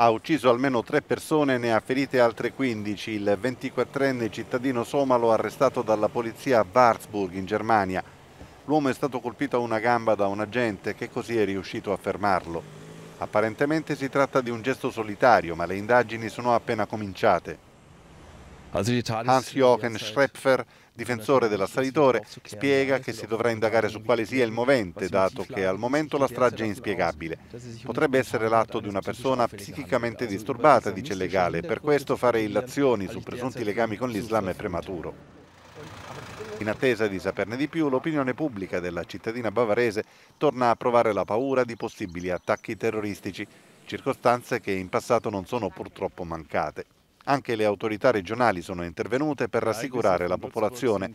ha ucciso almeno tre persone e ne ha ferite altre 15. Il 24enne cittadino somalo arrestato dalla polizia a Würzburg in Germania. L'uomo è stato colpito a una gamba da un agente che così è riuscito a fermarlo. Apparentemente si tratta di un gesto solitario, ma le indagini sono appena cominciate. Hans-Jochen Schrepfer, difensore dell'assalitore, spiega che si dovrà indagare su quale sia il movente, dato che al momento la strage è inspiegabile. Potrebbe essere l'atto di una persona psichicamente disturbata, dice il legale, per questo fare illazioni su presunti legami con l'Islam è prematuro. In attesa di saperne di più, l'opinione pubblica della cittadina bavarese torna a provare la paura di possibili attacchi terroristici, circostanze che in passato non sono purtroppo mancate. Anche le autorità regionali sono intervenute per rassicurare la popolazione.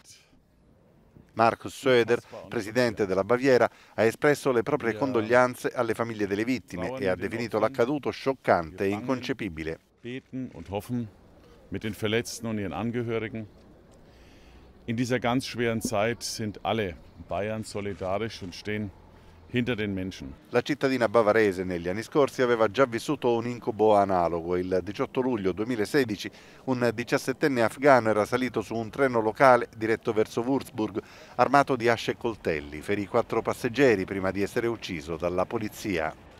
Markus Söder, presidente della Baviera, ha espresso le proprie condoglianze alle famiglie delle vittime e ha definito l'accaduto scioccante e inconcepibile. In dieser ganz schweren Zeit sind alle Bayern solidarisch und stehen hinter den Menschen. La cittadina bavarese negli anni scorsi aveva già vissuto un incubo analogo. Il 18 luglio 2016 un 17enne afgano era salito su un treno locale diretto verso Würzburg armato di asce e coltelli. Ferì quattro passeggeri prima di essere ucciso dalla polizia.